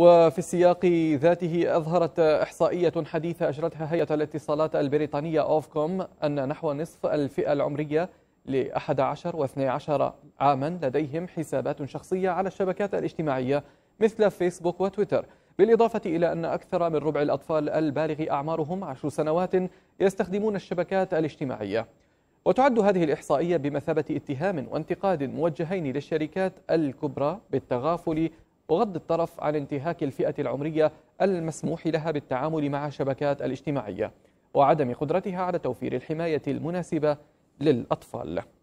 وفي السياق ذاته أظهرت إحصائية حديثة أجرتها هيئة الاتصالات البريطانية أوفكوم أن نحو نصف الفئة العمرية ل 11 و 12 عاما لديهم حسابات شخصية على الشبكات الاجتماعية مثل فيسبوك وتويتر بالإضافة إلى أن أكثر من ربع الأطفال البالغ أعمارهم عشر سنوات يستخدمون الشبكات الاجتماعية وتعد هذه الإحصائية بمثابة اتهام وانتقاد موجهين للشركات الكبرى بالتغافل وغض الطرف عن انتهاك الفئة العمرية المسموح لها بالتعامل مع الشبكات الاجتماعية وعدم قدرتها على توفير الحماية المناسبة للأطفال